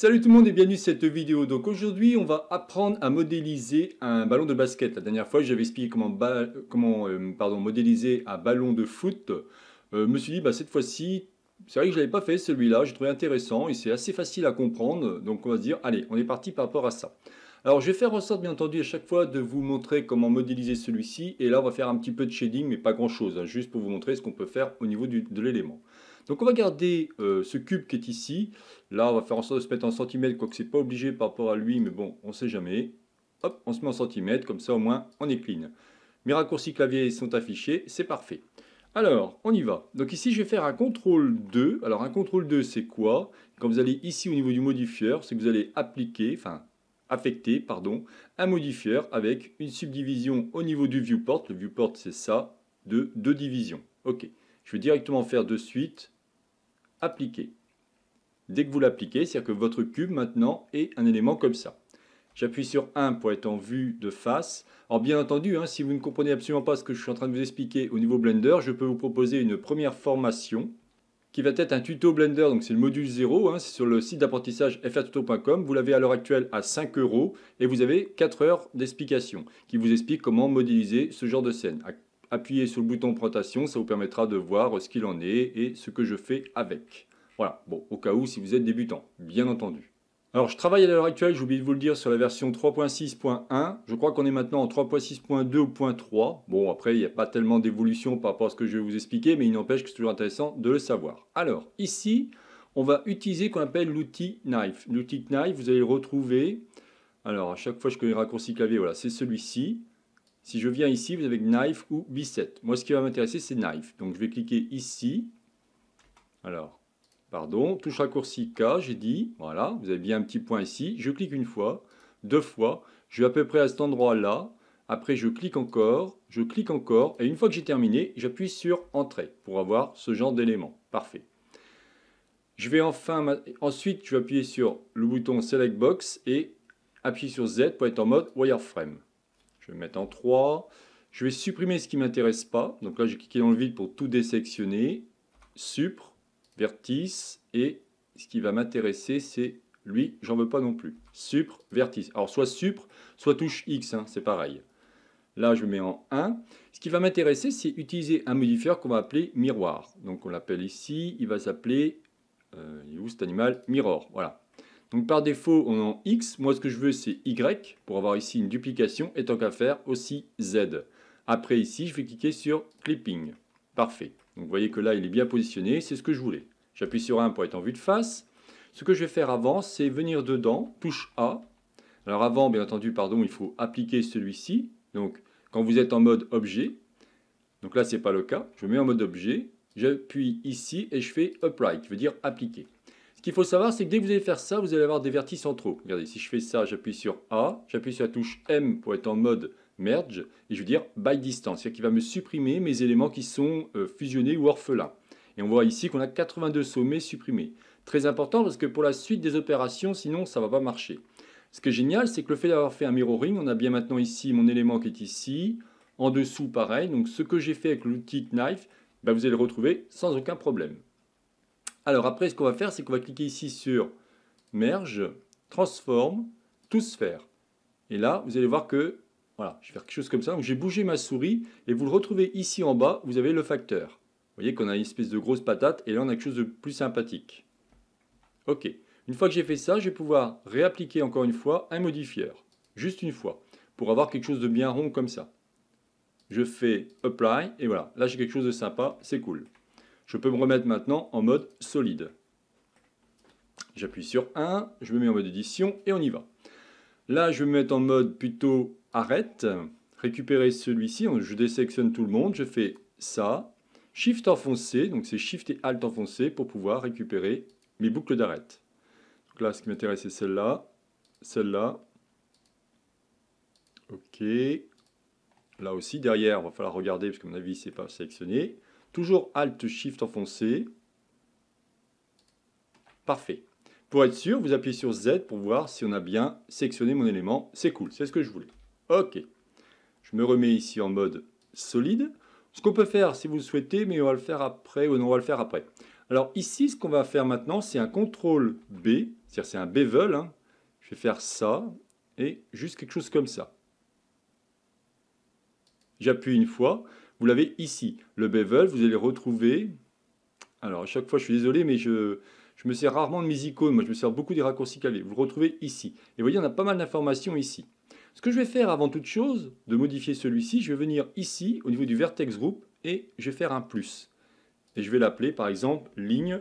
Salut tout le monde et bienvenue dans cette vidéo. Donc aujourd'hui on va apprendre à modéliser un ballon de basket. La dernière fois j'avais expliqué comment, euh, pardon, modéliser un ballon de foot. Euh, je me suis dit bah, cette fois-ci, c'est vrai que je l'avais pas fait celui-là, j'ai trouvé intéressant et c'est assez facile à comprendre. Donc on va se dire allez on est parti par rapport à ça. Alors je vais faire en sorte bien entendu à chaque fois de vous montrer comment modéliser celui-ci. Et là on va faire un petit peu de shading mais pas grand chose, hein, juste pour vous montrer ce qu'on peut faire au niveau de l'élément. Donc on va garder euh, ce cube qui est ici. Là, on va faire en sorte de se mettre en centimètres, quoique c'est pas obligé par rapport à lui, mais bon, on ne sait jamais. Hop, on se met en centimètres, comme ça au moins on est clean. Mes raccourcis clavier sont affichés, c'est parfait. Alors, on y va. Donc ici, je vais faire un contrôle 2. Alors un contrôle 2, c'est quoi Quand vous allez ici au niveau du modifieur, c'est que vous allez appliquer, enfin affecter, pardon, un modifieur avec une subdivision au niveau du viewport. Le viewport, c'est ça, de deux divisions. Ok, je vais directement faire de suite appliquer. Dès que vous l'appliquez, c'est-à-dire que votre cube maintenant est un élément comme ça. J'appuie sur 1 pour être en vue de face. Alors bien entendu, hein, si vous ne comprenez absolument pas ce que je suis en train de vous expliquer au niveau Blender, je peux vous proposer une première formation qui va être un tuto Blender, donc c'est le module 0, hein, c'est sur le site d'apprentissage frtuto.com. Vous l'avez à l'heure actuelle à 5 euros et vous avez 4 heures d'explication qui vous explique comment modéliser ce genre de scène appuyez sur le bouton présentation, ça vous permettra de voir ce qu'il en est et ce que je fais avec. Voilà, bon, au cas où si vous êtes débutant, bien entendu. Alors, je travaille à l'heure actuelle, j'ai oublié de vous le dire, sur la version 3.6.1. Je crois qu'on est maintenant en 3.6.2 ou 3. Bon, après, il n'y a pas tellement d'évolution par rapport à ce que je vais vous expliquer, mais il n'empêche que c'est toujours intéressant de le savoir. Alors, ici, on va utiliser ce qu'on appelle l'outil Knife. L'outil Knife, vous allez le retrouver. Alors, à chaque fois, que je connais raccourci clavier, voilà, c'est celui-ci. Si je viens ici, vous avez Knife ou Bisset. Moi, ce qui va m'intéresser, c'est Knife. Donc, je vais cliquer ici. Alors, pardon, touche raccourci K, j'ai dit. Voilà, vous avez bien un petit point ici. Je clique une fois, deux fois. Je vais à peu près à cet endroit-là. Après, je clique encore, je clique encore. Et une fois que j'ai terminé, j'appuie sur Entrée pour avoir ce genre d'élément. Parfait. Je vais enfin, ensuite, je vais appuyer sur le bouton Select Box et appuyer sur Z pour être en mode wireframe. Je vais mettre en 3. Je vais supprimer ce qui ne m'intéresse pas. Donc là, j'ai cliqué dans le vide pour tout désectionner, Supre, vertice et ce qui va m'intéresser, c'est lui, j'en veux pas non plus. Supre, vertice. Alors soit supre, soit touche X, hein, c'est pareil. Là, je mets en 1. Ce qui va m'intéresser, c'est utiliser un modificateur qu'on va appeler miroir. Donc on l'appelle ici, il va s'appeler, euh, où cet animal Mirror, voilà. Donc par défaut, on en x. Moi, ce que je veux, c'est y pour avoir ici une duplication et tant qu'à faire aussi z. Après ici, je vais cliquer sur clipping. Parfait. Donc vous voyez que là, il est bien positionné. C'est ce que je voulais. J'appuie sur 1 pour être en vue de face. Ce que je vais faire avant, c'est venir dedans, touche A. Alors avant, bien entendu, pardon, il faut appliquer celui-ci. Donc quand vous êtes en mode objet, donc là, ce n'est pas le cas. Je mets en mode objet, j'appuie ici et je fais apply, qui veut dire appliquer. Ce qu'il faut savoir, c'est que dès que vous allez faire ça, vous allez avoir des vertices centraux. Regardez, si je fais ça, j'appuie sur A, j'appuie sur la touche M pour être en mode merge, et je veux dire by distance, c'est-à-dire qu'il va me supprimer mes éléments qui sont euh, fusionnés ou orphelins. Et on voit ici qu'on a 82 sommets supprimés. Très important parce que pour la suite des opérations, sinon ça ne va pas marcher. Ce qui est génial, c'est que le fait d'avoir fait un mirroring, on a bien maintenant ici mon élément qui est ici, en dessous pareil, donc ce que j'ai fait avec l'outil Knife, bah, vous allez le retrouver sans aucun problème. Alors après, ce qu'on va faire, c'est qu'on va cliquer ici sur Merge, Transforme, Tout sphère. Et là, vous allez voir que, voilà, je vais faire quelque chose comme ça. Donc j'ai bougé ma souris et vous le retrouvez ici en bas, vous avez le facteur. Vous voyez qu'on a une espèce de grosse patate et là, on a quelque chose de plus sympathique. OK. Une fois que j'ai fait ça, je vais pouvoir réappliquer encore une fois un modifieur. Juste une fois. Pour avoir quelque chose de bien rond comme ça. Je fais Apply et voilà. Là, j'ai quelque chose de sympa. C'est cool je peux me remettre maintenant en mode solide. J'appuie sur 1, je me mets en mode édition et on y va. Là, je vais me mettre en mode plutôt arrête, récupérer celui-ci, je désélectionne tout le monde, je fais ça, Shift enfoncé, donc c'est Shift et Alt enfoncé pour pouvoir récupérer mes boucles d'arrête. là, ce qui m'intéresse, c'est celle-là, celle-là, ok, là aussi, derrière, il va falloir regarder, parce que mon avis, c'est pas sélectionné, Toujours Alt-Shift enfoncé. Parfait. Pour être sûr, vous appuyez sur Z pour voir si on a bien sectionné mon élément. C'est cool, c'est ce que je voulais. Ok. Je me remets ici en mode solide. Ce qu'on peut faire si vous le souhaitez, mais on va le faire après, ou non, on va le faire après. Alors ici, ce qu'on va faire maintenant, c'est un CTRL B, c'est-à-dire c'est un bevel. Hein. Je vais faire ça, et juste quelque chose comme ça. J'appuie une fois. Vous l'avez ici. Le bevel, vous allez retrouver... Alors, à chaque fois, je suis désolé, mais je, me sers rarement de mes icônes. Moi, je me sers beaucoup des raccourcis calés. Vous le retrouvez ici. Et vous voyez, on a pas mal d'informations ici. Ce que je vais faire avant toute chose, de modifier celui-ci, je vais venir ici, au niveau du vertex group, et je vais faire un plus. Et je vais l'appeler, par exemple, ligne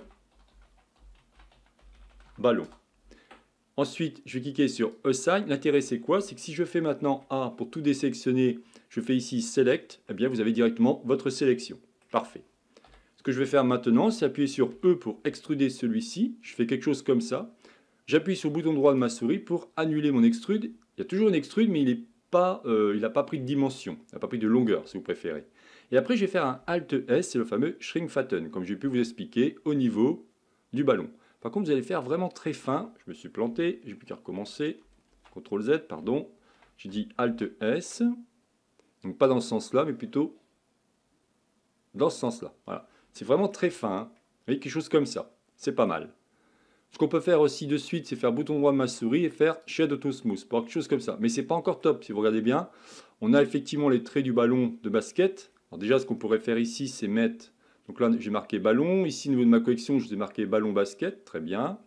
ballon. Ensuite, je vais cliquer sur Assign. L'intérêt, c'est quoi C'est que si je fais maintenant A pour tout désélectionner je fais ici Select, et eh bien vous avez directement votre sélection. Parfait. Ce que je vais faire maintenant, c'est appuyer sur E pour extruder celui-ci. Je fais quelque chose comme ça. J'appuie sur le bouton droit de ma souris pour annuler mon extrude. Il y a toujours une extrude, mais il n'a pas, n'a euh, pas, pris de dimension, il n'a pas pris de longueur, si vous préférez. Et après, je vais faire un Alt S, c'est le fameux Shrink Fatten, comme j'ai pu vous expliquer, au niveau du ballon. Par contre, vous allez faire vraiment très fin. Je me suis planté, j'ai plus qu'à recommencer. CTRL Z, pardon. J'ai dit Alt S. Donc pas dans ce sens-là, mais plutôt dans ce sens-là. Voilà. C'est vraiment très fin. Hein. Vous voyez, quelque chose comme ça. C'est pas mal. Ce qu'on peut faire aussi de suite, c'est faire bouton droit de ma souris et faire Shade Auto Smooth, pour quelque chose comme ça. Mais c'est pas encore top, si vous regardez bien. On a effectivement les traits du ballon de basket. Alors déjà, ce qu'on pourrait faire ici, c'est mettre... Donc là, j'ai marqué ballon. Ici, au niveau de ma collection, je vous ai marqué ballon basket. Très bien.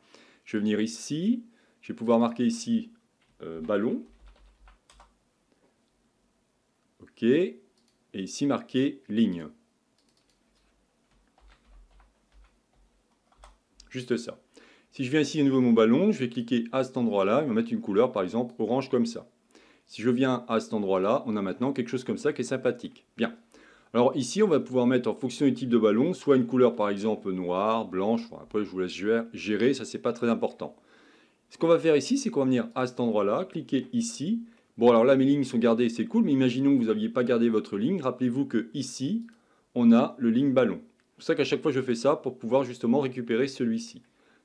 Je vais venir ici. Je vais pouvoir marquer ici euh, ballon et ici marqué ligne. Juste ça. Si je viens ici à nouveau mon ballon, je vais cliquer à cet endroit-là, on va mettre une couleur, par exemple orange comme ça. Si je viens à cet endroit-là, on a maintenant quelque chose comme ça qui est sympathique. Bien. Alors ici, on va pouvoir mettre en fonction du type de ballon, soit une couleur par exemple noire, blanche, après je vous laisse gérer, ça c'est pas très important. Ce qu'on va faire ici, c'est qu'on va venir à cet endroit-là, cliquer ici, Bon, alors là, mes lignes sont gardées, c'est cool, mais imaginons que vous n'aviez pas gardé votre ligne. Rappelez-vous que ici, on a le ligne ballon. C'est pour ça qu'à chaque fois, je fais ça pour pouvoir justement récupérer celui-ci.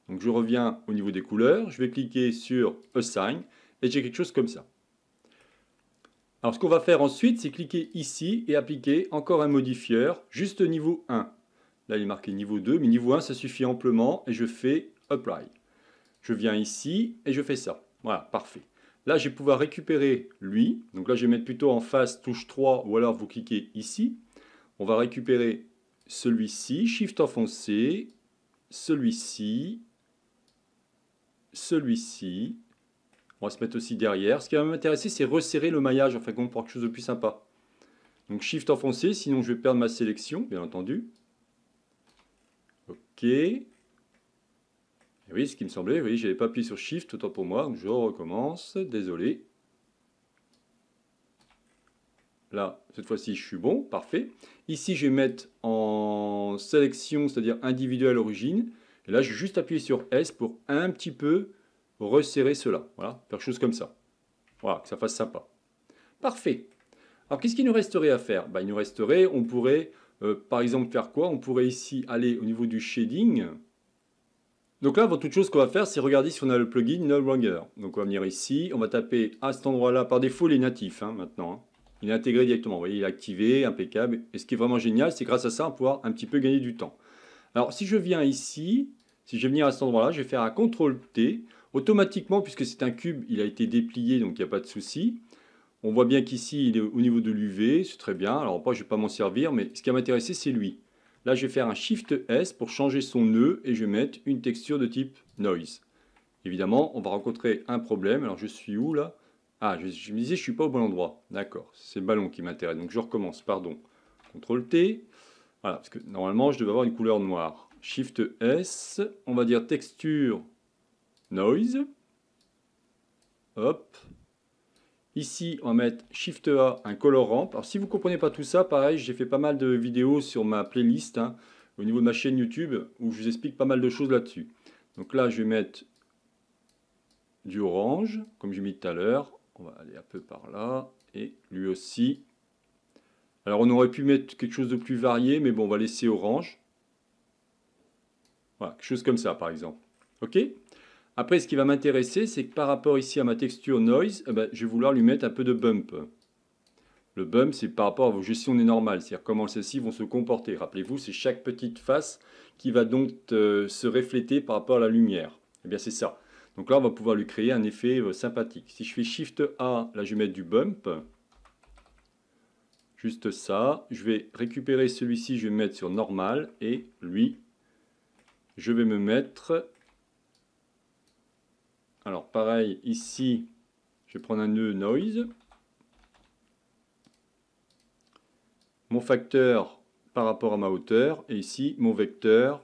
Donc, je reviens au niveau des couleurs, je vais cliquer sur Assign, et j'ai quelque chose comme ça. Alors, ce qu'on va faire ensuite, c'est cliquer ici et appliquer encore un modifieur, juste niveau 1. Là, il est marqué niveau 2, mais niveau 1, ça suffit amplement, et je fais Apply. Je viens ici, et je fais ça. Voilà, parfait. Là, je vais pouvoir récupérer lui. Donc là, je vais mettre plutôt en face touche 3 ou alors vous cliquez ici. On va récupérer celui-ci, Shift enfoncé, celui-ci, celui-ci. On va se mettre aussi derrière. Ce qui va m'intéresser, c'est resserrer le maillage, enfin fait pour quelque chose de plus sympa. Donc Shift enfoncé, sinon je vais perdre ma sélection, bien entendu. OK. Eh oui, ce qui me semblait, oui, j'avais pas appuyé sur Shift, autant pour moi, je recommence, désolé. Là, cette fois-ci, je suis bon, parfait. Ici, je vais mettre en sélection, c'est-à-dire individuelle origine. Et là, je vais juste appuyer sur S pour un petit peu resserrer cela. Voilà, faire chose comme ça. Voilà, que ça fasse sympa. Parfait. Alors, qu'est-ce qu'il nous resterait à faire ben, Il nous resterait, on pourrait, euh, par exemple, faire quoi On pourrait ici aller au niveau du shading. Donc là, avant toute chose, ce qu'on va faire, c'est regarder si on a le plugin No Longer. Donc on va venir ici, on va taper à cet endroit-là. Par défaut, il est natif hein, maintenant. Hein. Il est intégré directement. Vous voyez, il est activé, impeccable. Et ce qui est vraiment génial, c'est grâce à ça, on va pouvoir un petit peu gagner du temps. Alors si je viens ici, si je vais venir à cet endroit-là, je vais faire un CTRL-T. Automatiquement, puisque c'est un cube, il a été déplié, donc il n'y a pas de souci. On voit bien qu'ici, il est au niveau de l'UV, c'est très bien. Alors, pas, je ne vais pas m'en servir, mais ce qui va c'est lui. Là, je vais faire un Shift S pour changer son nœud et je vais mettre une texture de type Noise. Évidemment, on va rencontrer un problème. Alors, je suis où là Ah, je, me disais, je ne suis pas au bon endroit. D'accord, c'est le ballon qui m'intéresse. Donc, je recommence, pardon. CTRL T. Voilà, parce que normalement, je devais avoir une couleur noire. Shift S, on va dire texture Noise. Hop, Ici, on va mettre Shift A, un colorant. Alors, si vous ne comprenez pas tout ça, pareil, j'ai fait pas mal de vidéos sur ma playlist hein, au niveau de ma chaîne YouTube où je vous explique pas mal de choses là-dessus. Donc là, je vais mettre du orange, comme j'ai mis tout à l'heure. On va aller un peu par là. Et lui aussi. Alors, on aurait pu mettre quelque chose de plus varié, mais bon, on va laisser orange. Voilà, quelque chose comme ça, par exemple. OK après, ce qui va m'intéresser, c'est que par rapport ici à ma texture noise, eh ben, je vais vouloir lui mettre un peu de bump. Le bump, c'est par rapport à vos gestions des normales, c'est-à-dire comment celles-ci vont se comporter. Rappelez-vous, c'est chaque petite face qui va donc euh, se refléter par rapport à la lumière. Eh bien, c'est ça. Donc là, on va pouvoir lui créer un effet euh, sympathique. Si je fais Shift A, là, je vais mettre du bump. Juste ça. Je vais récupérer celui-ci, je vais mettre sur normal. Et lui, je vais me mettre alors pareil, ici, je vais prendre un nœud noise. Mon facteur par rapport à ma hauteur, et ici, mon vecteur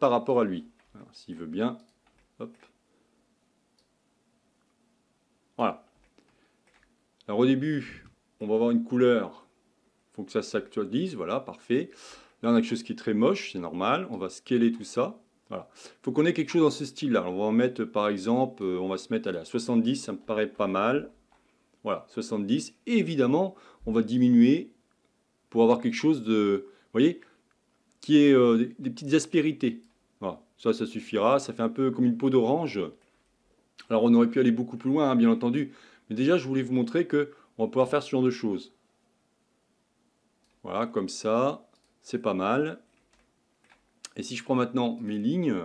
par rapport à lui. S'il veut bien, hop. Voilà. Alors au début, on va avoir une couleur. Il faut que ça s'actualise, voilà, parfait. Là, on a quelque chose qui est très moche, c'est normal. On va scaler tout ça. Il faut qu'on ait quelque chose dans ce style-là. On va en mettre, par exemple, euh, on va se mettre à la 70, ça me paraît pas mal. Voilà, 70. Et évidemment, on va diminuer pour avoir quelque chose de, vous voyez, qui est euh, des petites aspérités. Voilà, ça, ça suffira. Ça fait un peu comme une peau d'orange. Alors, on aurait pu aller beaucoup plus loin, hein, bien entendu. Mais déjà, je voulais vous montrer que on va pouvoir faire ce genre de choses. Voilà, comme ça, c'est pas mal. Et si je prends maintenant mes lignes,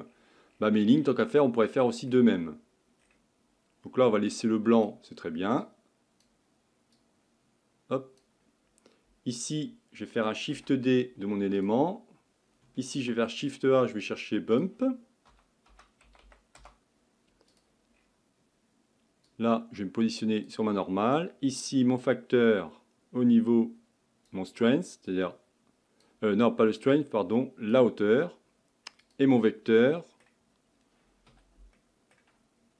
bah, mes lignes, tant qu'à faire, on pourrait faire aussi de même. Donc là, on va laisser le blanc, c'est très bien. Ici, je vais faire un Shift D de mon élément. Ici, je vais faire Shift A, je vais chercher Bump. Là, je vais me positionner sur ma normale. Ici, mon facteur au niveau, mon strength, c'est-à-dire... Euh, non, pas le strength, pardon, la hauteur et mon vecteur.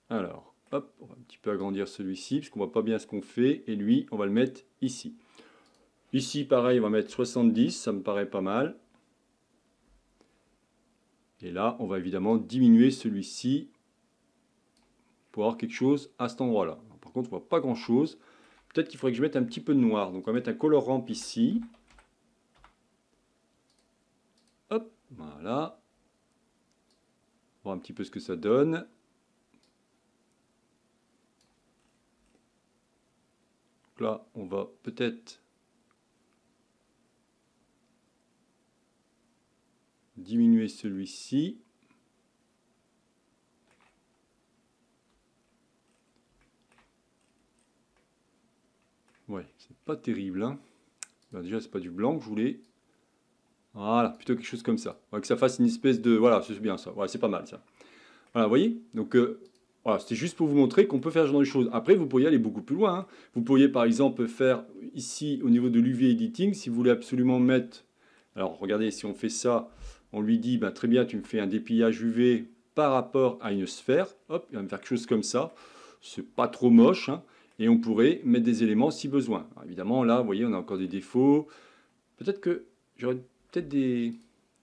Alors, hop, on va un petit peu agrandir celui-ci, parce qu'on voit pas bien ce qu'on fait, et lui, on va le mettre ici. Ici, pareil, on va mettre 70, ça me paraît pas mal. Et là, on va évidemment diminuer celui-ci pour avoir quelque chose à cet endroit-là. Par contre, on voit pas grand-chose. Peut-être qu'il faudrait que je mette un petit peu de noir. Donc, on va mettre un colorant ici. Hop, voilà un petit peu ce que ça donne. là, on va peut-être diminuer celui-ci. Ouais, c'est pas terrible. Hein. Bah, déjà, c'est pas du blanc que je voulais. Voilà, plutôt quelque chose comme ça. que ça fasse une espèce de... Voilà, c'est bien ça. Voilà, c'est pas mal ça. Voilà, vous voyez Donc, euh, voilà, c'était juste pour vous montrer qu'on peut faire ce genre de choses. Après, vous pourriez aller beaucoup plus loin. Hein. Vous pourriez, par exemple, faire ici, au niveau de l'UV Editing, si vous voulez absolument mettre... Alors, regardez, si on fait ça, on lui dit, bah, très bien, tu me fais un dépillage UV par rapport à une sphère. Hop, il va me faire quelque chose comme ça. C'est pas trop moche. Hein. Et on pourrait mettre des éléments si besoin. évidemment, là, vous voyez, on a encore des défauts. Peut-être que j'aurais des,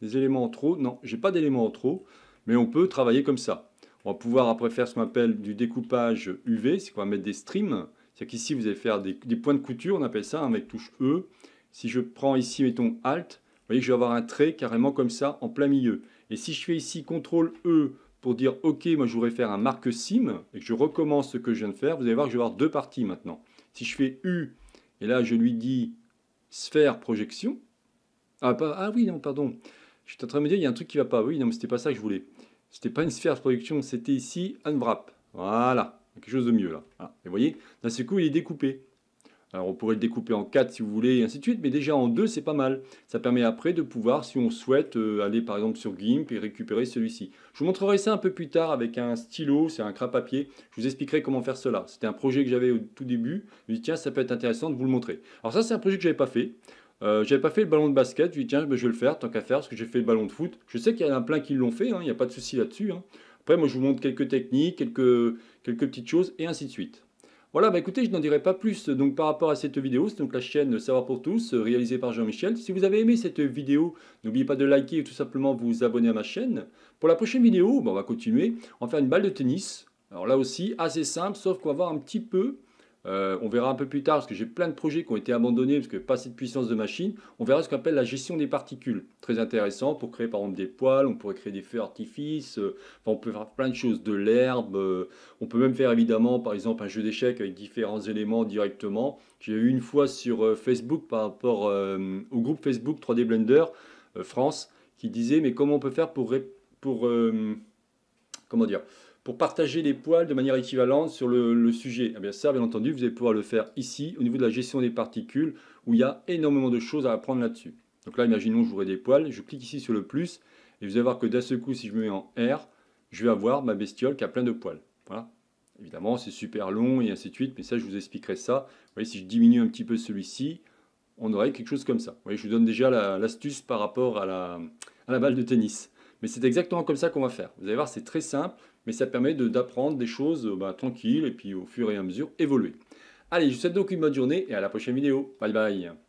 éléments en trop. Non, j'ai pas d'éléments en trop, mais on peut travailler comme ça. On va pouvoir après faire ce qu'on appelle du découpage UV, c'est qu'on va mettre des streams. cest qu'ici, vous allez faire des, des, points de couture, on appelle ça hein, avec touche E. Si je prends ici, mettons Alt, vous voyez que je vais avoir un trait carrément comme ça en plein milieu. Et si je fais ici CTRL E pour dire OK, moi je voudrais faire un marque sim et que je recommence ce que je viens de faire, vous allez voir que je vais avoir deux parties maintenant. Si je fais U et là je lui dis sphère projection, ah, ah, oui, non, pardon. Je suis en train de me dire, il y a un truc qui va pas. Oui, non, mais c'était pas ça que je voulais. C'était pas une sphère de production, c'était ici un Voilà, quelque chose de mieux là. Et vous voyez, d'un seul coup, il est découpé. Alors on pourrait le découper en 4 si vous voulez, et ainsi de suite, mais déjà en 2 c'est pas mal. Ça permet après de pouvoir, si on souhaite, euh, aller par exemple sur GIMP et récupérer celui-ci. Je vous montrerai ça un peu plus tard avec un stylo, c'est un crabe papier, je vous expliquerai comment faire cela. C'était un projet que j'avais au tout début, je dis tiens ça peut être intéressant de vous le montrer. Alors ça c'est un projet que j'avais pas fait, euh, j'avais pas fait le ballon de basket, je lui tiens, ben, je vais le faire, tant qu'à faire, parce que j'ai fait le ballon de foot. Je sais qu'il y en a plein qui l'ont fait, hein, il n'y a pas de souci là-dessus. Hein. Après, moi, je vous montre quelques techniques, quelques, petites choses, et ainsi de suite. Voilà, bah écoutez, je n'en dirai pas plus donc, par rapport à cette vidéo. C'est donc la chaîne Savoir pour tous, euh, réalisée par Jean-Michel. Si vous avez aimé cette vidéo, n'oubliez pas de liker et tout simplement vous abonner à ma chaîne. Pour la prochaine vidéo, bah, on va continuer. On va faire une balle de tennis. Alors là aussi, assez simple, sauf qu'on va voir un petit peu euh, on verra un peu plus tard, parce que j'ai plein de projets qui ont été abandonnés, parce que pas assez de puissance de machine. On verra ce qu'on appelle la gestion des particules. Très intéressant pour créer par exemple des poils, on pourrait créer des feux artifices, euh, on peut faire plein de choses, de l'herbe. Euh, on peut même faire évidemment par exemple un jeu d'échecs avec différents éléments directement. J'ai eu une fois sur Facebook par rapport au groupe Facebook 3D Blender France qui disait mais comment on peut faire pour, pour comment dire pour partager les poils de manière équivalente sur le, sujet. Eh bien ça, bien entendu, vous allez pouvoir le faire ici, au niveau de la gestion des particules, où il y a énormément de choses à apprendre là-dessus. Donc là, imaginons que j'aurai des poils, je clique ici sur le plus, et vous allez voir que d'un seul coup, si je me mets en R, je vais avoir ma bestiole qui a plein de poils. Voilà. Évidemment, c'est super long et ainsi de suite, mais ça, je vous expliquerai ça. Vous voyez, si je diminue un petit peu celui-ci, on aurait quelque chose comme ça. Vous voyez, je vous donne déjà l'astuce par rapport à la, à la balle de tennis. Mais c'est exactement comme ça qu'on va faire. Vous allez voir, c'est très simple mais ça permet d'apprendre des choses euh, bah, tranquilles et puis au fur et à mesure évoluer. Allez, je vous souhaite donc une bonne journée et à la prochaine vidéo. Bye bye